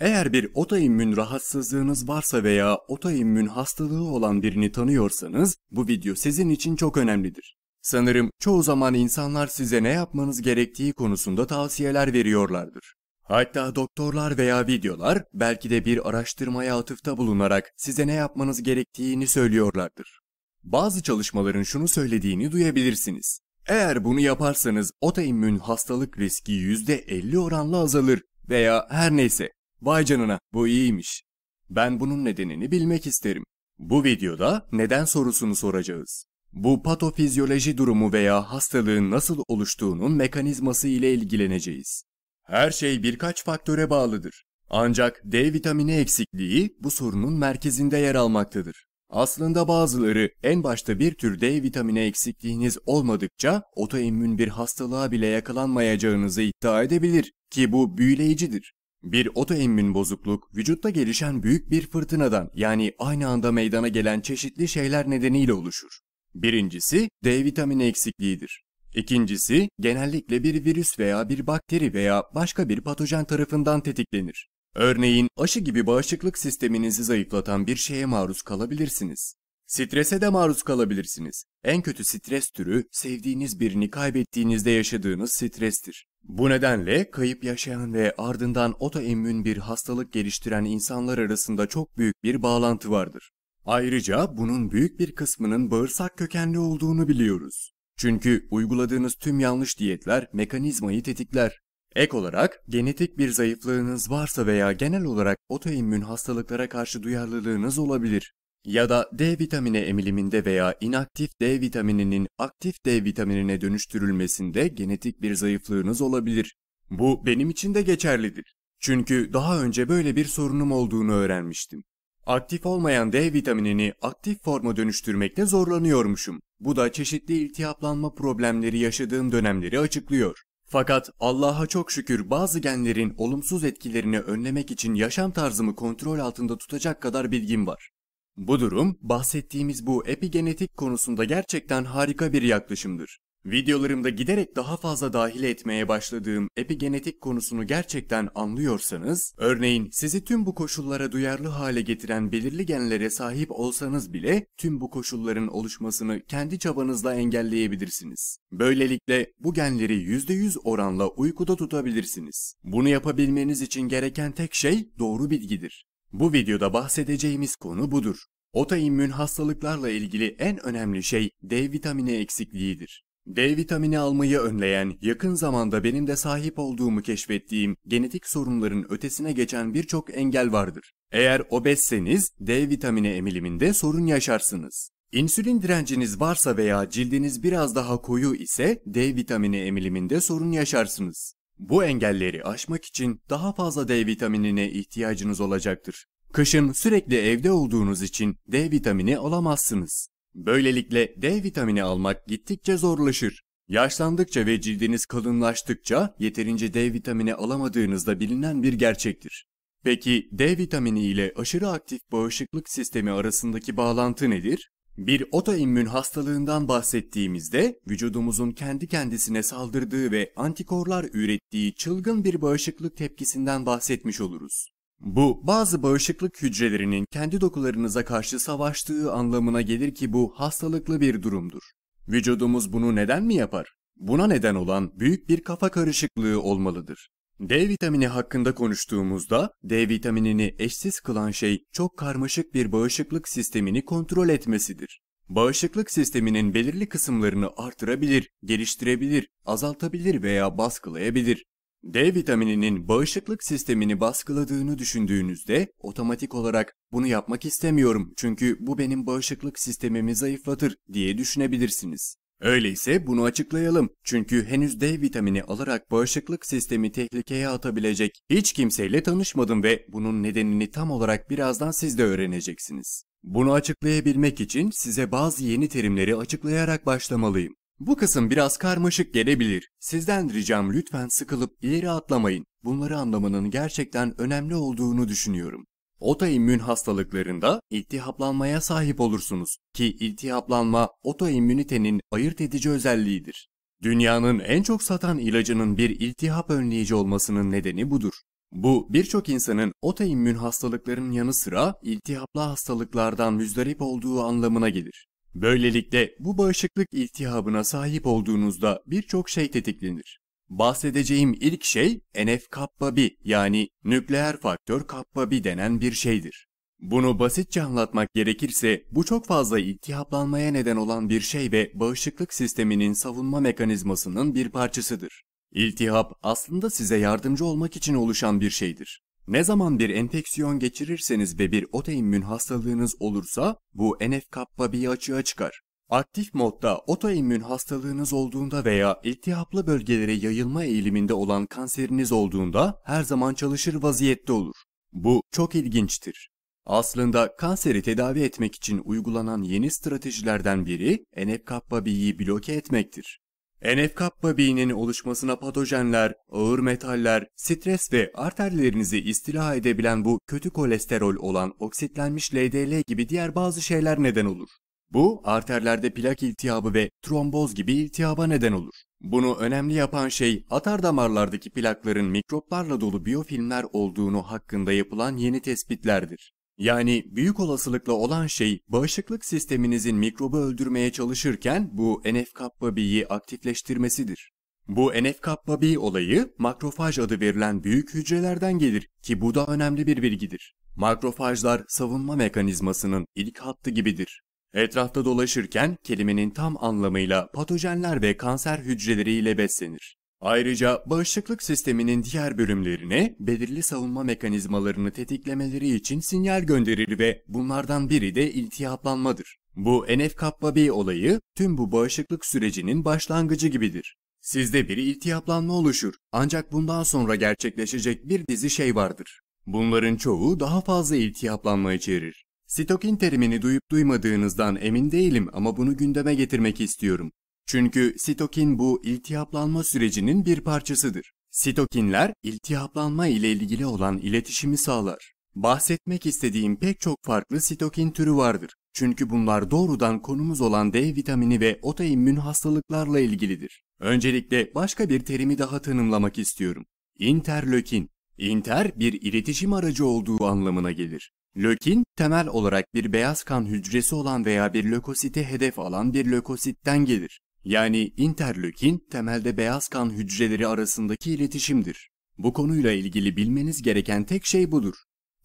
Eğer bir otoimmün rahatsızlığınız varsa veya otoimmün hastalığı olan birini tanıyorsanız bu video sizin için çok önemlidir. Sanırım çoğu zaman insanlar size ne yapmanız gerektiği konusunda tavsiyeler veriyorlardır. Hatta doktorlar veya videolar belki de bir araştırmaya atıfta bulunarak size ne yapmanız gerektiğini söylüyorlardır. Bazı çalışmaların şunu söylediğini duyabilirsiniz. Eğer bunu yaparsanız otoimmün hastalık riski %50 oranla azalır veya her neyse Vay canına bu iyiymiş. Ben bunun nedenini bilmek isterim. Bu videoda neden sorusunu soracağız. Bu patofizyoloji durumu veya hastalığın nasıl oluştuğunun mekanizması ile ilgileneceğiz. Her şey birkaç faktöre bağlıdır. Ancak D vitamini eksikliği bu sorunun merkezinde yer almaktadır. Aslında bazıları en başta bir tür D vitamini eksikliğiniz olmadıkça otoimmün bir hastalığa bile yakalanmayacağınızı iddia edebilir ki bu büyüleyicidir. Bir otoimmün bozukluk, vücutta gelişen büyük bir fırtınadan yani aynı anda meydana gelen çeşitli şeyler nedeniyle oluşur. Birincisi D vitamini eksikliğidir. İkincisi genellikle bir virüs veya bir bakteri veya başka bir patojen tarafından tetiklenir. Örneğin aşı gibi bağışıklık sisteminizi zayıflatan bir şeye maruz kalabilirsiniz. Strese de maruz kalabilirsiniz. En kötü stres türü sevdiğiniz birini kaybettiğinizde yaşadığınız strestir. Bu nedenle kayıp yaşayan ve ardından otoimmün bir hastalık geliştiren insanlar arasında çok büyük bir bağlantı vardır. Ayrıca bunun büyük bir kısmının bağırsak kökenli olduğunu biliyoruz. Çünkü uyguladığınız tüm yanlış diyetler mekanizmayı tetikler. Ek olarak genetik bir zayıflığınız varsa veya genel olarak otoimmün hastalıklara karşı duyarlılığınız olabilir ya da D vitamini emiliminde veya inaktif D vitamininin aktif D vitaminine dönüştürülmesinde genetik bir zayıflığınız olabilir. Bu benim için de geçerlidir. Çünkü daha önce böyle bir sorunum olduğunu öğrenmiştim. Aktif olmayan D vitaminini aktif forma dönüştürmekte zorlanıyormuşum. Bu da çeşitli iltihaplanma problemleri yaşadığım dönemleri açıklıyor. Fakat Allah'a çok şükür bazı genlerin olumsuz etkilerini önlemek için yaşam tarzımı kontrol altında tutacak kadar bilgim var. Bu durum bahsettiğimiz bu epigenetik konusunda gerçekten harika bir yaklaşımdır. Videolarımda giderek daha fazla dahil etmeye başladığım epigenetik konusunu gerçekten anlıyorsanız, örneğin sizi tüm bu koşullara duyarlı hale getiren belirli genlere sahip olsanız bile tüm bu koşulların oluşmasını kendi çabanızla engelleyebilirsiniz. Böylelikle bu genleri %100 oranla uykuda tutabilirsiniz. Bunu yapabilmeniz için gereken tek şey doğru bilgidir. Bu videoda bahsedeceğimiz konu budur. Otoimmün hastalıklarla ilgili en önemli şey D vitamini eksikliğidir. D vitamini almayı önleyen, yakın zamanda benim de sahip olduğumu keşfettiğim genetik sorunların ötesine geçen birçok engel vardır. Eğer obezseniz D vitamini emiliminde sorun yaşarsınız. İnsülin direnciniz varsa veya cildiniz biraz daha koyu ise D vitamini emiliminde sorun yaşarsınız. Bu engelleri aşmak için daha fazla D vitaminine ihtiyacınız olacaktır. Kışın sürekli evde olduğunuz için D vitamini alamazsınız. Böylelikle D vitamini almak gittikçe zorlaşır. Yaşlandıkça ve cildiniz kalınlaştıkça yeterince D vitamini alamadığınızda bilinen bir gerçektir. Peki D vitamini ile aşırı aktif bağışıklık sistemi arasındaki bağlantı nedir? Bir otoimmün hastalığından bahsettiğimizde vücudumuzun kendi kendisine saldırdığı ve antikorlar ürettiği çılgın bir bağışıklık tepkisinden bahsetmiş oluruz. Bu bazı bağışıklık hücrelerinin kendi dokularınıza karşı savaştığı anlamına gelir ki bu hastalıklı bir durumdur. Vücudumuz bunu neden mi yapar? Buna neden olan büyük bir kafa karışıklığı olmalıdır. D vitamini hakkında konuştuğumuzda D vitaminini eşsiz kılan şey çok karmaşık bir bağışıklık sistemini kontrol etmesidir. Bağışıklık sisteminin belirli kısımlarını artırabilir, geliştirebilir, azaltabilir veya baskılayabilir. D vitamininin bağışıklık sistemini baskıladığını düşündüğünüzde otomatik olarak bunu yapmak istemiyorum çünkü bu benim bağışıklık sistemimi zayıflatır diye düşünebilirsiniz. Öyleyse bunu açıklayalım. Çünkü henüz D vitamini alarak bağışıklık sistemi tehlikeye atabilecek hiç kimseyle tanışmadım ve bunun nedenini tam olarak birazdan siz de öğreneceksiniz. Bunu açıklayabilmek için size bazı yeni terimleri açıklayarak başlamalıyım. Bu kısım biraz karmaşık gelebilir. Sizden ricam lütfen sıkılıp ileri atlamayın. Bunları anlamanın gerçekten önemli olduğunu düşünüyorum. Otoimmün hastalıklarında iltihaplanmaya sahip olursunuz ki iltihaplanma otoimmünitenin ayırt edici özelliğidir. Dünyanın en çok satan ilacının bir iltihap önleyici olmasının nedeni budur. Bu birçok insanın otoimmün hastalıkların yanı sıra iltihaplı hastalıklardan müzdarip olduğu anlamına gelir. Böylelikle bu bağışıklık iltihabına sahip olduğunuzda birçok şey tetiklenir. Bahsedeceğim ilk şey NF kappa B yani nükleer faktör kappa B denen bir şeydir. Bunu basitçe anlatmak gerekirse bu çok fazla iltihaplanmaya neden olan bir şey ve bağışıklık sisteminin savunma mekanizmasının bir parçasıdır. İltihap aslında size yardımcı olmak için oluşan bir şeydir. Ne zaman bir enfeksiyon geçirirseniz ve bir otoimmün hastalığınız olursa bu NF-kappa bir açığa çıkar. Aktif modda otoimmün hastalığınız olduğunda veya iltihaplı bölgelere yayılma eğiliminde olan kanseriniz olduğunda her zaman çalışır vaziyette olur. Bu çok ilginçtir. Aslında kanseri tedavi etmek için uygulanan yeni stratejilerden biri NF-kappa B'yi bloke etmektir. NF-kappa B'nin oluşmasına patojenler, ağır metaller, stres ve arterlerinizi istila edebilen bu kötü kolesterol olan oksitlenmiş LDL gibi diğer bazı şeyler neden olur. Bu arterlerde plak iltihabı ve tromboz gibi iltihaba neden olur. Bunu önemli yapan şey atar damarlardaki plakların mikroplarla dolu biyofilmler olduğunu hakkında yapılan yeni tespitlerdir. Yani büyük olasılıkla olan şey bağışıklık sisteminizin mikrobu öldürmeye çalışırken bu NF-kappa-B'yi aktifleştirmesidir. Bu NF-kappa-B olayı makrofaj adı verilen büyük hücrelerden gelir ki bu da önemli bir bilgidir. Makrofajlar savunma mekanizmasının ilk hattı gibidir. Etrafta dolaşırken kelimenin tam anlamıyla patojenler ve kanser hücreleriyle beslenir. Ayrıca bağışıklık sisteminin diğer bölümlerine belirli savunma mekanizmalarını tetiklemeleri için sinyal gönderir ve bunlardan biri de iltihaplanmadır. Bu NF-kappa-B olayı tüm bu bağışıklık sürecinin başlangıcı gibidir. Sizde bir iltihaplanma oluşur ancak bundan sonra gerçekleşecek bir dizi şey vardır. Bunların çoğu daha fazla iltihaplanma içerir. Sitokin terimini duyup duymadığınızdan emin değilim ama bunu gündeme getirmek istiyorum. Çünkü sitokin bu iltihaplanma sürecinin bir parçasıdır. Sitokinler iltihaplanma ile ilgili olan iletişimi sağlar. Bahsetmek istediğim pek çok farklı sitokin türü vardır. Çünkü bunlar doğrudan konumuz olan D vitamini ve otoimmün hastalıklarla ilgilidir. Öncelikle başka bir terimi daha tanımlamak istiyorum. İnterlökin. Inter bir iletişim aracı olduğu anlamına gelir. Lökin, temel olarak bir beyaz kan hücresi olan veya bir lökosite hedef alan bir lökositten gelir. Yani interlökin, temelde beyaz kan hücreleri arasındaki iletişimdir. Bu konuyla ilgili bilmeniz gereken tek şey budur.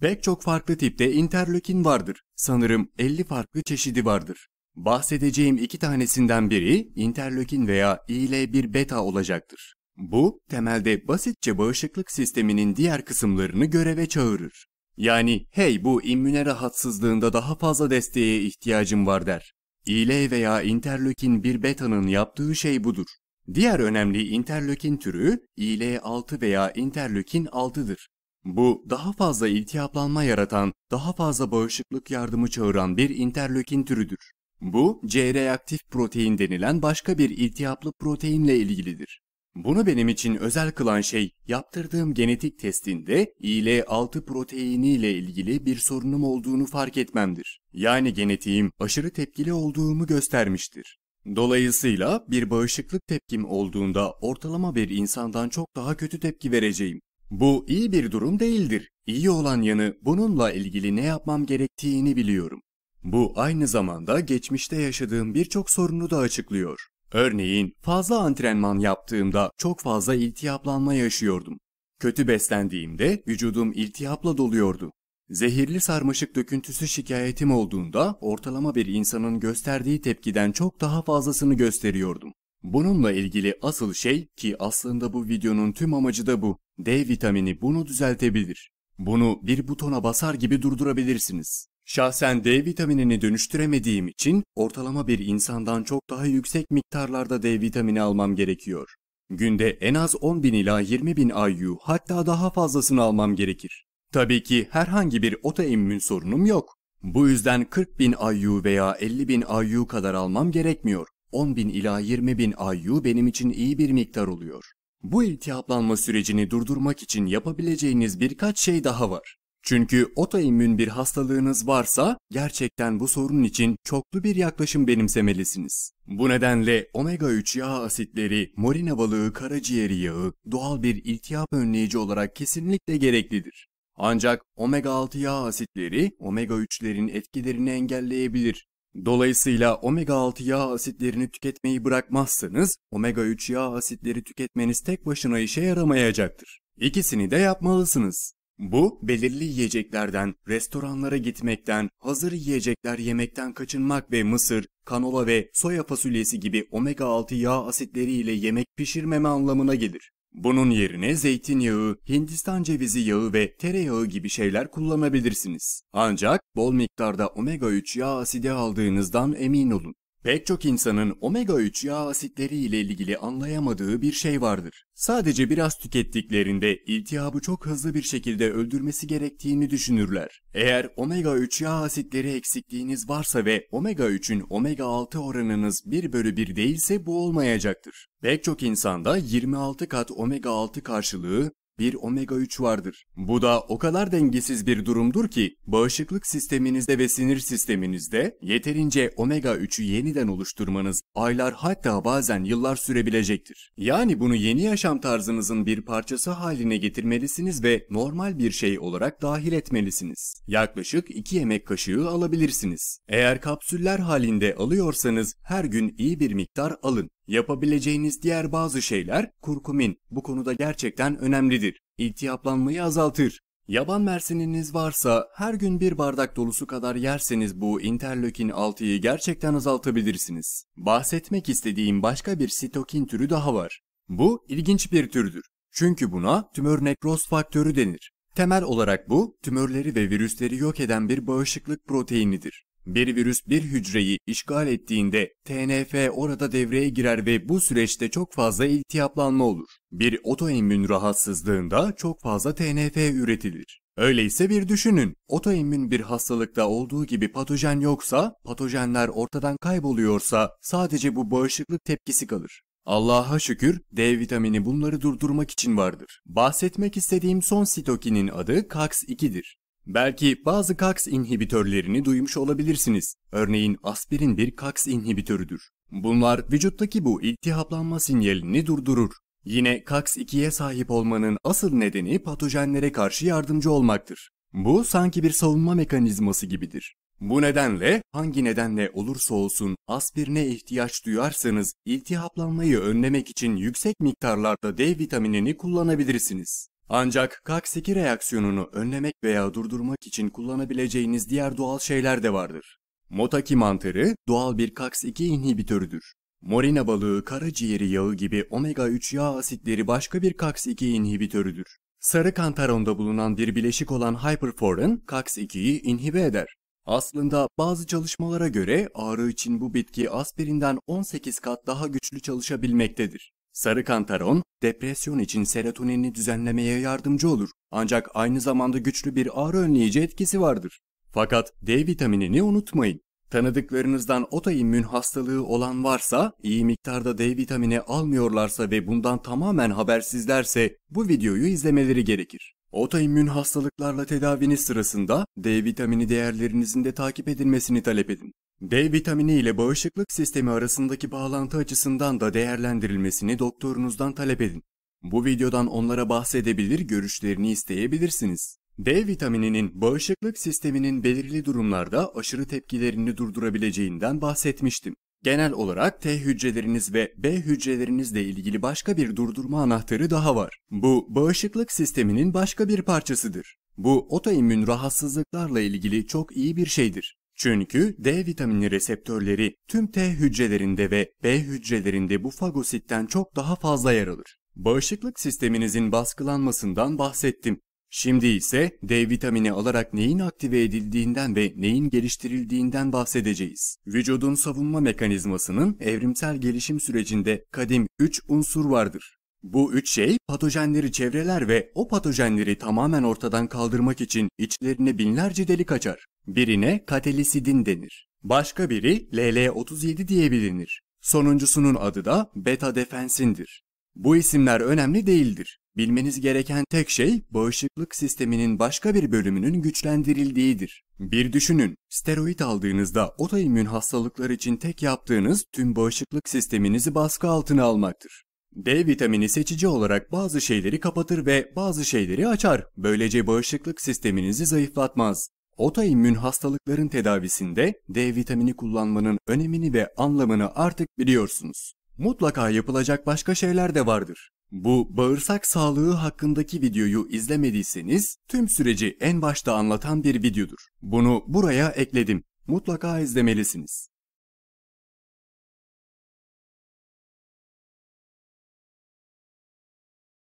Pek çok farklı tipte interlökin vardır. Sanırım 50 farklı çeşidi vardır. Bahsedeceğim iki tanesinden biri interlökin veya IL-1 beta olacaktır. Bu, temelde basitçe bağışıklık sisteminin diğer kısımlarını göreve çağırır. Yani hey bu immüne rahatsızlığında daha fazla desteğe ihtiyacım var der. İle veya interleukin bir beta'nın yaptığı şey budur. Diğer önemli interleukin türü IL-6 veya interleukin 6'dır. Bu daha fazla iltihaplanma yaratan, daha fazla bağışıklık yardımı çağıran bir interleukin türüdür. Bu C-reaktif protein denilen başka bir iltihaplı proteinle ilgilidir. Bunu benim için özel kılan şey yaptırdığım genetik testinde IL-6 proteini ile ilgili bir sorunum olduğunu fark etmemdir. Yani genetiğim aşırı tepkili olduğumu göstermiştir. Dolayısıyla bir bağışıklık tepkim olduğunda ortalama bir insandan çok daha kötü tepki vereceğim. Bu iyi bir durum değildir. İyi olan yanı bununla ilgili ne yapmam gerektiğini biliyorum. Bu aynı zamanda geçmişte yaşadığım birçok sorunu da açıklıyor. Örneğin fazla antrenman yaptığımda çok fazla iltihaplanma yaşıyordum. Kötü beslendiğimde vücudum iltihapla doluyordu. Zehirli sarmaşık döküntüsü şikayetim olduğunda ortalama bir insanın gösterdiği tepkiden çok daha fazlasını gösteriyordum. Bununla ilgili asıl şey ki aslında bu videonun tüm amacı da bu. D vitamini bunu düzeltebilir. Bunu bir butona basar gibi durdurabilirsiniz. Şahsen D vitaminini dönüştüremediğim için ortalama bir insandan çok daha yüksek miktarlarda D vitamini almam gerekiyor. Günde en az 10 bin ila 20 bin IU hatta daha fazlasını almam gerekir. Tabii ki herhangi bir otoimmün sorunum yok. Bu yüzden 40 bin IU veya 50 bin IU kadar almam gerekmiyor. 10 bin ila 20 bin IU benim için iyi bir miktar oluyor. Bu iltihaplanma sürecini durdurmak için yapabileceğiniz birkaç şey daha var. Çünkü otoimmün bir hastalığınız varsa gerçekten bu sorun için çoklu bir yaklaşım benimsemelisiniz. Bu nedenle omega 3 yağ asitleri, morina balığı karaciğeri yağı doğal bir iltihap önleyici olarak kesinlikle gereklidir. Ancak omega 6 yağ asitleri omega 3'lerin etkilerini engelleyebilir. Dolayısıyla omega 6 yağ asitlerini tüketmeyi bırakmazsanız omega 3 yağ asitleri tüketmeniz tek başına işe yaramayacaktır. İkisini de yapmalısınız. Bu, belirli yiyeceklerden, restoranlara gitmekten, hazır yiyecekler yemekten kaçınmak ve mısır, kanola ve soya fasulyesi gibi omega-6 yağ asitleri ile yemek pişirmeme anlamına gelir. Bunun yerine zeytinyağı, Hindistan cevizi yağı ve tereyağı gibi şeyler kullanabilirsiniz. Ancak bol miktarda omega-3 yağ asidi aldığınızdan emin olun. Pek çok insanın omega-3 yağ asitleri ile ilgili anlayamadığı bir şey vardır. Sadece biraz tükettiklerinde iltihabı çok hızlı bir şekilde öldürmesi gerektiğini düşünürler. Eğer omega-3 yağ asitleri eksikliğiniz varsa ve omega-3'ün omega-6 oranınız 1 bölü 1 değilse bu olmayacaktır. Pek çok insanda 26 kat omega-6 karşılığı bir omega 3 vardır. Bu da o kadar dengesiz bir durumdur ki bağışıklık sisteminizde ve sinir sisteminizde yeterince omega 3'ü yeniden oluşturmanız aylar hatta bazen yıllar sürebilecektir. Yani bunu yeni yaşam tarzınızın bir parçası haline getirmelisiniz ve normal bir şey olarak dahil etmelisiniz. Yaklaşık 2 yemek kaşığı alabilirsiniz. Eğer kapsüller halinde alıyorsanız her gün iyi bir miktar alın. Yapabileceğiniz diğer bazı şeyler kurkumin bu konuda gerçekten önemlidir. İltihaplanmayı azaltır. Yaban mersininiz varsa her gün bir bardak dolusu kadar yerseniz bu interleukin 6'yı gerçekten azaltabilirsiniz. Bahsetmek istediğim başka bir sitokin türü daha var. Bu ilginç bir türdür. Çünkü buna tümör nekroz faktörü denir. Temel olarak bu tümörleri ve virüsleri yok eden bir bağışıklık proteinidir. Bir virüs bir hücreyi işgal ettiğinde TNF orada devreye girer ve bu süreçte çok fazla iltihaplanma olur. Bir otoimmün rahatsızlığında çok fazla TNF üretilir. Öyleyse bir düşünün. Otoimmün bir hastalıkta olduğu gibi patojen yoksa, patojenler ortadan kayboluyorsa sadece bu bağışıklık tepkisi kalır. Allah'a şükür D vitamini bunları durdurmak için vardır. Bahsetmek istediğim son sitokinin adı CAX2'dir. Belki bazı CAX inhibitörlerini duymuş olabilirsiniz. Örneğin aspirin bir CAX inhibitörüdür. Bunlar vücuttaki bu iltihaplanma sinyalini durdurur. Yine CAX2'ye sahip olmanın asıl nedeni patojenlere karşı yardımcı olmaktır. Bu sanki bir savunma mekanizması gibidir. Bu nedenle hangi nedenle olursa olsun aspirine ihtiyaç duyarsanız iltihaplanmayı önlemek için yüksek miktarlarda D vitaminini kullanabilirsiniz. Ancak KAK2 reaksiyonunu önlemek veya durdurmak için kullanabileceğiniz diğer doğal şeyler de vardır. Motaki mantarı doğal bir KAK2 inhibitörüdür. Morina balığı, karaciğeri yağı gibi omega-3 yağ asitleri başka bir KAK2 inhibitörüdür. Sarı kantaronda bulunan bir bileşik olan hyperforin, KAK2'yi inhibe eder. Aslında bazı çalışmalara göre ağrı için bu bitki aspirinden 18 kat daha güçlü çalışabilmektedir. Sarı kantaron, depresyon için serotonini düzenlemeye yardımcı olur. Ancak aynı zamanda güçlü bir ağrı önleyici etkisi vardır. Fakat D vitaminini unutmayın. Tanıdıklarınızdan otoimmün hastalığı olan varsa, iyi miktarda D vitamini almıyorlarsa ve bundan tamamen habersizlerse bu videoyu izlemeleri gerekir. Otoimmün hastalıklarla tedaviniz sırasında D vitamini değerlerinizin de takip edilmesini talep edin. D vitamini ile bağışıklık sistemi arasındaki bağlantı açısından da değerlendirilmesini doktorunuzdan talep edin. Bu videodan onlara bahsedebilir, görüşlerini isteyebilirsiniz. D vitamininin bağışıklık sisteminin belirli durumlarda aşırı tepkilerini durdurabileceğinden bahsetmiştim. Genel olarak T hücreleriniz ve B hücrelerinizle ilgili başka bir durdurma anahtarı daha var. Bu bağışıklık sisteminin başka bir parçasıdır. Bu otoimmün rahatsızlıklarla ilgili çok iyi bir şeydir. Çünkü D vitamini reseptörleri tüm T hücrelerinde ve B hücrelerinde bu fagositten çok daha fazla yer alır. Bağışıklık sisteminizin baskılanmasından bahsettim. Şimdi ise D vitamini alarak neyin aktive edildiğinden ve neyin geliştirildiğinden bahsedeceğiz. Vücudun savunma mekanizmasının evrimsel gelişim sürecinde kadim 3 unsur vardır. Bu üç şey patojenleri çevreler ve o patojenleri tamamen ortadan kaldırmak için içlerine binlerce delik açar. Birine katelisidin denir. Başka biri LL37 diye bilinir. Sonuncusunun adı da beta defensindir. Bu isimler önemli değildir. Bilmeniz gereken tek şey bağışıklık sisteminin başka bir bölümünün güçlendirildiğidir. Bir düşünün, steroid aldığınızda otoimmün hastalıklar için tek yaptığınız tüm bağışıklık sisteminizi baskı altına almaktır. D vitamini seçici olarak bazı şeyleri kapatır ve bazı şeyleri açar. Böylece bağışıklık sisteminizi zayıflatmaz. Otoimmün hastalıkların tedavisinde D vitamini kullanmanın önemini ve anlamını artık biliyorsunuz. Mutlaka yapılacak başka şeyler de vardır. Bu bağırsak sağlığı hakkındaki videoyu izlemediyseniz tüm süreci en başta anlatan bir videodur. Bunu buraya ekledim. Mutlaka izlemelisiniz.